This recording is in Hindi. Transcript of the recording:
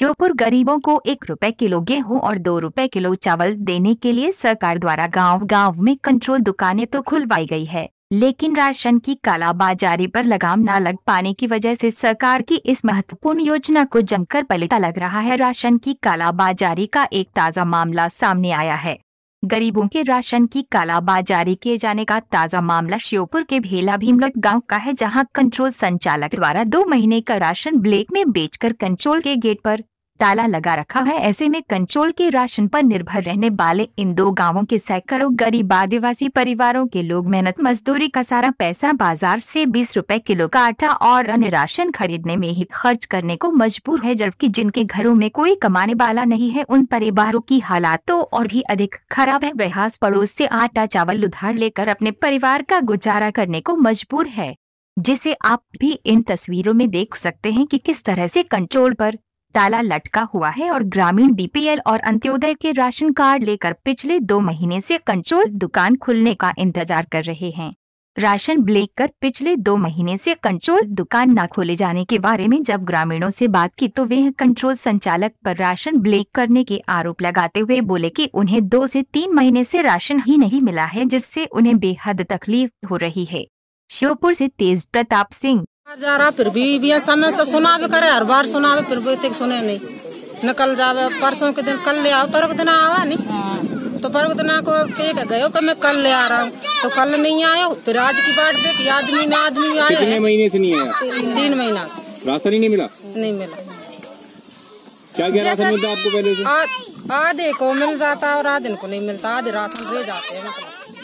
श्योपुर गरीबों को एक रुपए किलो गेहूँ और दो रुपए किलो चावल देने के लिए सरकार द्वारा गांव गांव में कंट्रोल दुकानें तो खुलवाई गई है लेकिन राशन की कालाबाजारी पर लगाम न लग पाने की वजह से सरकार की इस महत्वपूर्ण योजना को जमकर पलटा लग रहा है राशन की कालाबाजारी का एक ताज़ा मामला सामने आया है गरीबों के राशन की कालाबाजारी किए जाने का ताज़ा मामला श्योपुर के भेला भीमलत गांव का है जहां कंट्रोल संचालक द्वारा दो महीने का राशन ब्लैक में बेचकर कंट्रोल के गेट पर ताला लगा रखा है ऐसे में कंट्रोल के राशन पर निर्भर रहने वाले इन दो गांवों के सैकड़ों गरीब आदिवासी परिवारों के लोग मेहनत मजदूरी का सारा पैसा बाजार से 20 रुपए किलो का आटा और अन्य राशन खरीदने में ही खर्च करने को मजबूर है जबकि जिनके घरों में कोई कमाने वाला नहीं है उन परिवारों की हालात तो और भी अधिक खराब है वह पड़ोस ऐसी आटा चावल उधार लेकर अपने परिवार का गुजारा करने को मजबूर है जिसे आप भी इन तस्वीरों में देख सकते हैं कि किस तरह से कंट्रोल पर ताला लटका हुआ है और ग्रामीण बीपीएल और अंत्योदय के राशन कार्ड लेकर पिछले दो महीने से कंट्रोल दुकान खुलने का इंतजार कर रहे हैं राशन ब्लेक कर पिछले दो महीने से कंट्रोल दुकान न खोले जाने के बारे में जब ग्रामीणों से बात की तो वे कंट्रोल संचालक पर राशन ब्लेक करने के आरोप लगाते हुए बोले कि उन्हें दो से तीन महीने से राशन ही नहीं मिला है जिससे उन्हें बेहद तकलीफ हो रही है श्योपुर से तेज प्रताप सिंह जा रहा फिर भी भी समय से सुना भी करे हर बार सुना भी फिर भी तक सुने नहीं निकल जावे परसों के दिन कल ले आओ पर दिन आवा नहीं तो पर दिन को एक गयो कि मैं कल ले आ रहा हूँ तो कल नहीं आयो फिर आज की बात देख आदमी ना आदमी आया कितने महीने से नहीं आया तीन महीना से राशन ही नहीं मिला नहीं मिला क्या क्या राशन मिलता आपको पहले से आधे को मिल जाता और आधे को नहीं मिलता आधे राशन दे जाते हैं मतलब